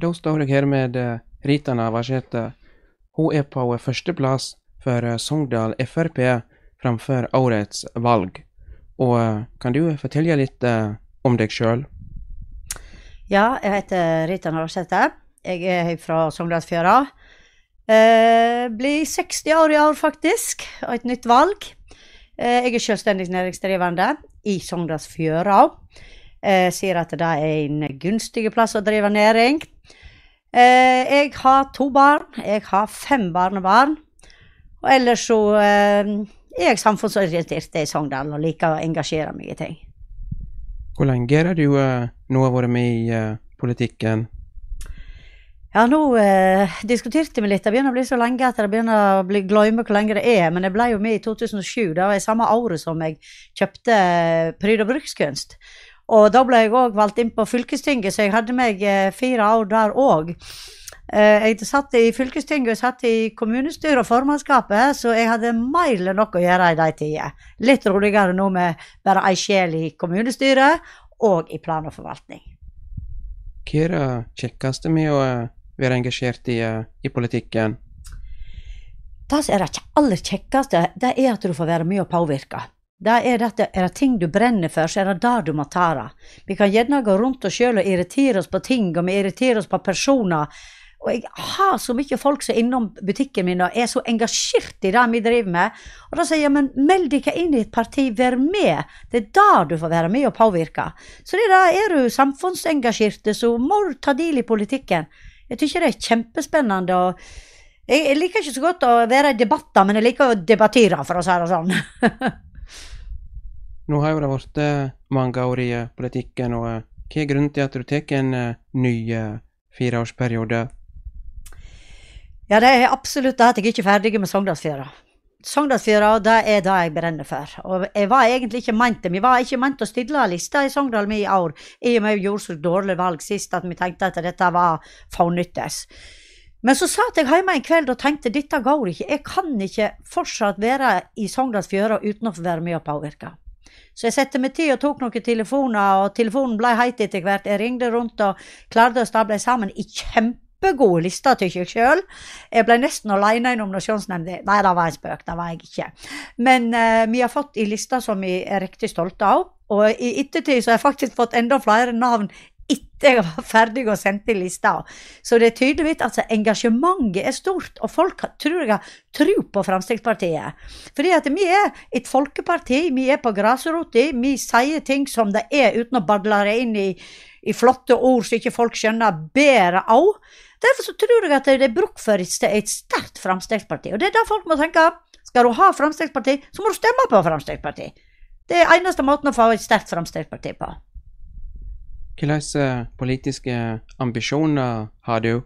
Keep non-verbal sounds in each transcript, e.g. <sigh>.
Da står jeg her med eh, Rita Navarsete. Hun er på førsteplass for eh, Sogndal Frp framfor årets valg. Og eh, kan du fortelle litt om deg sjøl? Ja, jeg heter Rita Navarsete. Jeg er fra Sogndalsfjøra. blir 60 år i år, faktisk, og et nytt valg. jeg er selvstendig næringsdrivende i Sogndalsfjøra. Eh, sier at det er en gunstig plass å drive næring. Eh, jeg har to barn. Jeg har fem barnebarn. Og ellers så eh, er jeg samfunnsorientert i Sogndal og liker å engasjere meg i ting. Hvor lenge har du eh, nå vært med i eh, politikken? Ja, nå eh, diskuterte vi litt. Det begynner å bli så lenge at jeg begynner å bli glemme hvor lenge det er. Men jeg ble jo med i 2007. Det var i samme året som jeg kjøpte eh, pryd- og brukskunst. Og da ble jeg òg valgt inn på fylkestinget, så jeg hadde meg eh, fire år der òg. Eh, jeg satt i fylkestinget og satt i kommunestyret og formannskapet, så jeg hadde mer enn nok å gjøre i de tider. Litt roligere nå med bare ei sjel i kommunestyret og i plan og forvaltning. Hva er det kjekkeste med å eh, være engasjert i, i politikken? Det som er det aller kjekkeste, det er at du får være med og påvirke. Da er, det at det er ting du brenner for, så er det der du må ta det. Vi kan gjerne gå rundt oss sjøl og irritere oss på ting, og vi irriterer oss på personer. Og jeg har så mye folk som er innom butikken min og er så engasjert i det vi driver med. Og da sier jeg men meld dere inn i et parti, vær med. Det er da du får være med og påvirke. Så det er det, er du samfunnsengasjert, så må du ta del i politikken. Jeg tykker det er kjempespennende. og jeg liker ikke så godt å være i debatter, men jeg liker å debattere, for å si det sånn. <laughs> Nå har jo det blitt eh, mange år i politikken, og hva er eh, grunnen til at du tar en eh, ny fireårsperiode? Ja, det er absolutt det at jeg ikke er ferdig med Sogndalsfjæra. Sogndalsfjæra, er det jeg brenner for. Og jeg var egentlig ikke meint det. Vi var ikke meint å stille lista i Sogndal i år, i og med vi gjorde så dårlig valg sist at vi tenkte at dette var fornyttes. Men så satt jeg hjemme en kveld og tenkte dette går ikke, jeg kan ikke fortsatt være i Sogndalsfjæra uten å få være med og påvirke. Så jeg satte meg tid og tok noen telefoner, og telefonen ble heit etter hvert. Jeg ringte rundt og klarte å stable sammen i kjempegode lister, syns jeg sjøl. Jeg ble nesten alene i nominasjonsnemnda. Nei, det var en spøk, det var jeg ikke. Men uh, vi har fått ei liste som vi er riktig stolte av. Og i ettertid så har jeg faktisk fått enda flere navn etter jeg var ferdig og sendte lista. Så det er tydelig at altså, engasjementet er stort, og folk tror jeg har tro på Fremskrittspartiet. Fordi at vi er et folkeparti, vi er på grasrota, vi sier ting som det er, uten å badle det inn i, i flotte ord som ikke folk skjønner bedre òg. Derfor så tror jeg at det er bruk for et sterkt Fremskrittsparti. Og det er det folk må tenke. Skal du ha Fremskrittsparti, så må du stemme på Fremskrittsparti. Det er eneste måten å få et sterkt Fremskrittsparti på. Hvilke eh, politiske ambisjoner har du?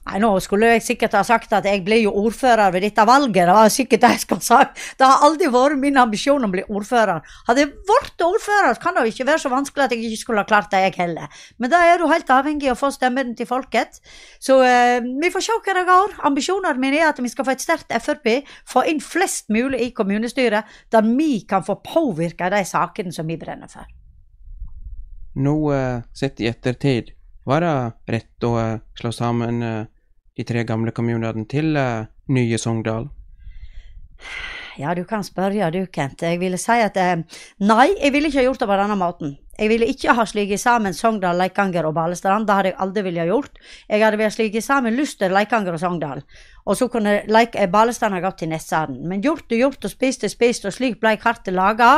Nei, nå skulle jeg sikkert ha sagt at jeg blir jo ordfører ved dette valget. Det var sikkert det jeg skulle ha sagt. Det har aldri vært min ambisjon å bli ordfører. Hadde jeg vært ordfører, kan det jo ikke være så vanskelig at jeg ikke skulle ha klart det, jeg heller. Men da er du helt avhengig av å få stemmen til folket. Så eh, vi får se hva det går. Ambisjonene mine er at vi skal få et sterkt Frp, få inn flest mulig i kommunestyret, der vi kan få påvirke de sakene som vi brenner for nå, sett i ettertid, var det rett å eh, slå sammen eh, de tre gamle kommunene til eh, nye Sogndal? Ja, du kan spørre, du, Kent. Jeg ville si at nei, jeg ville ikke gjort det på denne måten. Jeg ville ikke ha slike sammen Sogndal, Leikanger og Balestrand. Det hadde jeg aldri villet gjort. Jeg hadde vært slike sammen Luster, Leikanger og Sogndal. Og så kunne like, eh, Balestrand ha gått til Nessaden. Men gjort er gjort, og spist er spist, og slik ble kartet laga.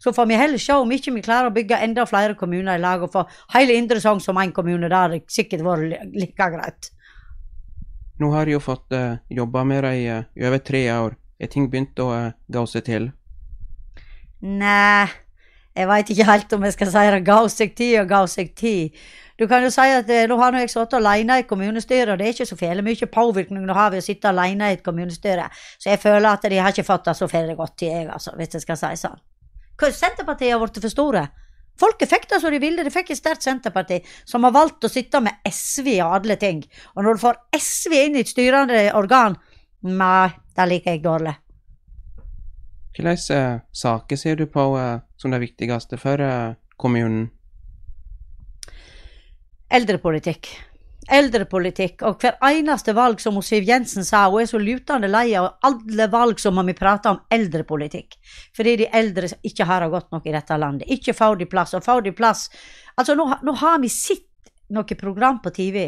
Så får vi heller se om ikke vi klarer å bygge enda flere kommuner i lag, og få hele Indre Sogn som én kommune. Det hadde sikkert vært like greit. Nå har jeg jo fått uh, eh, jobba med det i, uh, over tre år. Er ting begynt å uh, gå seg til? Nei. Jeg veit ikke helt om jeg skal si det ga seg tid og ga seg tid. Du kan jo si at eh, nå har jeg sittet alene i kommunestyret, og det er ikke så fæle mye påvirkning nå har vi å sitte alene i et kommunestyre. Så jeg føler at de har ikke fått det så fæle godt til, jeg, altså, hvis jeg skal si sånn. Senterpartiet har blitt for store. Folket fikk det som de ville, de fikk et sterkt Senterparti, som har valgt å sitte med SV i alle ting. Og når du får SV inn i et styrende organ, nei, det liker jeg dårlig. Hvilke eh, saker ser du på eh, som det viktigste for eh, kommunen? Eldrepolitikk. Eldrepolitikk. Og hver eneste valg, som Siv Jensen sa, hun er så lutende lei av alle valg som vi prater om eldrepolitikk. Fordi de eldre ikke har det godt nok i dette landet. Ikke får de plass. Og får de plass Altså, nå, nå har vi sitt noe program på TV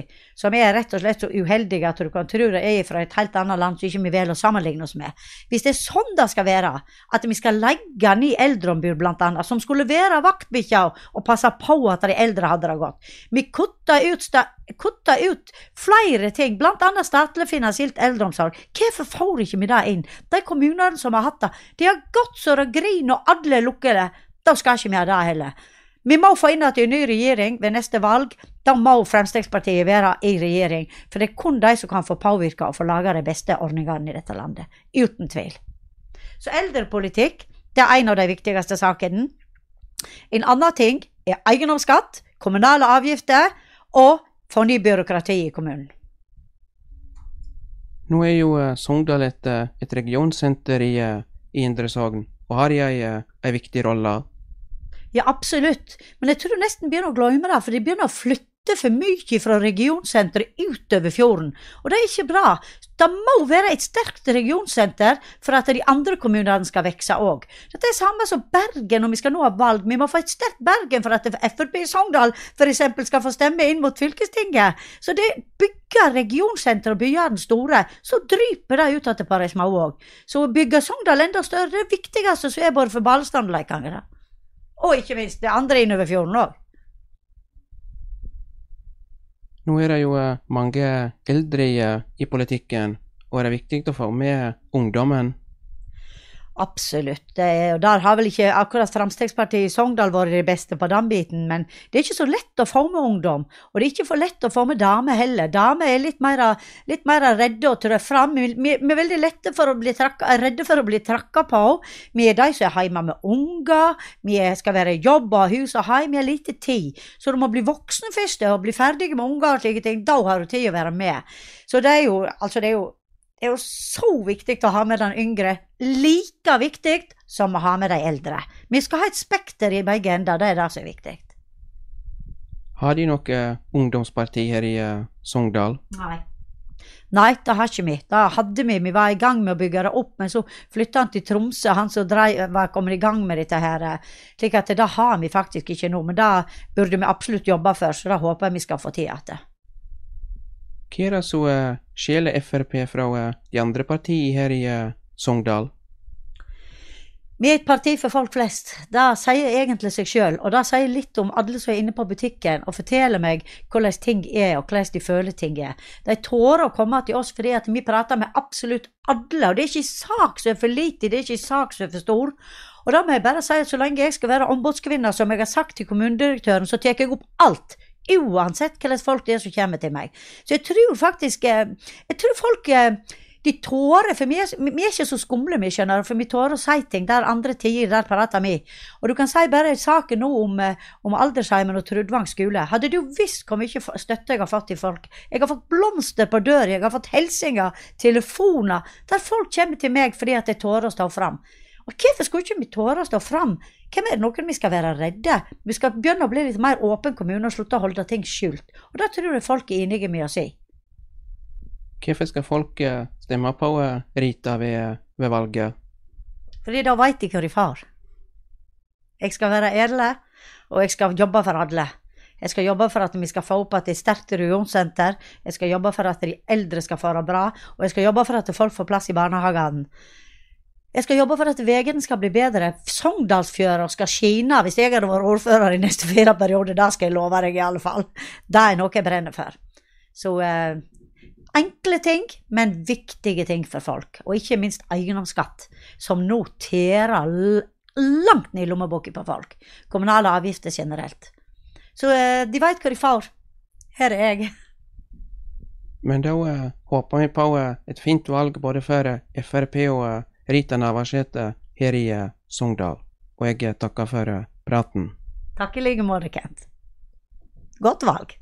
som er rett og slett så uheldige at du kan tro det er fra et helt annet land som ikke vi velger å sammenligne oss med. Hvis det er sånn det skal være, at vi skal legge ned eldreombud bl.a., som skulle være vaktbikkjer og passe på at de eldre hadde det godt. Vi kutter ut, kutter ut flere ting, bl.a. statlig finansiert eldreomsorg. Hvorfor får ikke vi det inn? De kommunene som har hatt det, de har gått så det griner, og alle lukker det. Da skal ikke vi ha det heller. Vi må få inn igjen en ny regjering ved neste valg da må Fremskrittspartiet være i regjering, for det er kun de som kan få påvirke og få lage de beste ordningene i dette landet. Uten tvil. Så eldrepolitikk det er en av de viktigste sakene. En annen ting er eiendomsskatt, kommunale avgifter og forny byråkrati i kommunen. Nå er jo eh, Sogndal et, eh, et regionsenter i, eh, i Indre Sogn, og har jeg ei viktig rolle? Ja, absolutt. Men jeg tror du nesten begynner å glemme det, for de begynner å flytte for mye fra regionsenteret utover fjorden, og det er ikke bra. Det må være et sterkt regionsenter for at de andre kommunene skal vokse òg. Dette er samme som Bergen om vi skal nå ha valg. Vi må få et sterkt Bergen for at Frp i Sogndal f.eks. skal få stemme inn mot fylkestinget. Så det bygger regionsenter og byer den store, så dryper det ut at det bare er små òg. Så å bygge Sogndal enda større det er det viktigste som er både for Balestrand og Leikanger. Og ikke minst det andre innover fjorden òg. Nå er det jo eh, mange eldre eh, i politikken, og det er viktig å få med ungdommen Absolutt. Er, og der har vel ikke akkurat Fremskrittspartiet i Sogndal vært det beste på den biten, men det er ikke så lett å få med ungdom. Og det er ikke for lett å få med damer heller. Damer er litt mer, redde å trå fram. Vi, vi, vi, er veldig lette for å bli trakka, redde for å bli trakka på. Vi er de som er hjemme med unger, vi skal være i jobb og hus og hjem, vi har lite tid. Så du må bli voksen først og bli ferdig med unger og slike ting. Da har du tid å være med. Så det er jo, altså det er jo er jo så viktig å ha med den yngre. Like viktig som å ha med de eldre. Vi skal ha et spekter i begge ender, det er det som er viktig. Har de noe ungdomsparti her i eh, Sogndal? Nei. Nei, det har ikke vi. Det hadde vi. Vi var i gang med å bygge det opp, men så flytta han til Tromsø, han som var kommet i gang med dette her. Eh. slik at det har vi faktisk ikke nå, men det burde vi absolutt jobbe for, så det håper jeg vi skal få tid til. Hva er det som er eh, skiller Frp fra eh, de andre partiene her i eh, Sogndal? Vi er et parti for folk flest. Det sier egentlig seg sjøl. Og det sier litt om alle som er inne på butikken og forteller meg hvordan ting er, og hvordan de føler ting er. De tårer å komme til oss fordi vi prater med absolutt alle. Og det er ikke sak som er for lite, det er ikke sak som er for stor. Og da må jeg bare si at så lenge jeg skal være ombudskvinne, som jeg har sagt til kommunedirektøren, så tar jeg opp alt uansett hvilke folk det er som kommer til meg. Så jeg tror faktisk eh, Jeg tror folk eh, de tårer, for vi er, vi er, ikke så skumle, vi skjønner, for vi tårer å si ting der andre tider, der prater vi. Og du kan si bare saken nå om, eh, om Aldersheimen og Trudvang skole. Hadde du visst hvor mye støtte jeg har fått til folk. Jeg har fått blomster på døra, jeg har fått hilsener, telefoner, der folk kommer til meg fordi at jeg tårer å stå fram. Og hvorfor skulle ikke vi tåre å stå fram hvem er det noen vi skal være redde? Vi skal begynne å bli litt mer åpen kommune og slutte å holde ting skjult. Og det tror jeg folk er enige med oss i. Hvorfor skal folk eh, stemme på eh, Rita ved, ved valget? Fordi da veit de hvor de får. Jeg skal være ærlig, og jeg skal jobbe for alle. Jeg skal jobbe for at vi skal få opp at det er sterkt regionsenter. Jeg skal jobbe for at de eldre skal få det bra. Og jeg skal jobbe for at folk får plass i barnehagene. Jeg skal jobbe for at veiene skal bli bedre. Sogndalsfjøra skal skine hvis jeg hadde vært ordfører i neste fire periode. Det skal jeg love deg, i alle fall. Det er noe jeg brenner for. Så eh, enkle ting, men viktige ting for folk. Og ikke minst eiendomsskatt, som nå tærer langt ned i lommeboka på folk. Kommunale avgifter generelt. Så eh, de veit hva de får. Her er jeg. Men da eh, håper vi på eh, et fint valg både for eh, Frp og eh, Rita Navarsete eh, Herje eh, Sogndal. Og jeg takker for eh, praten. Takk i like måte, Kent. Godt valg.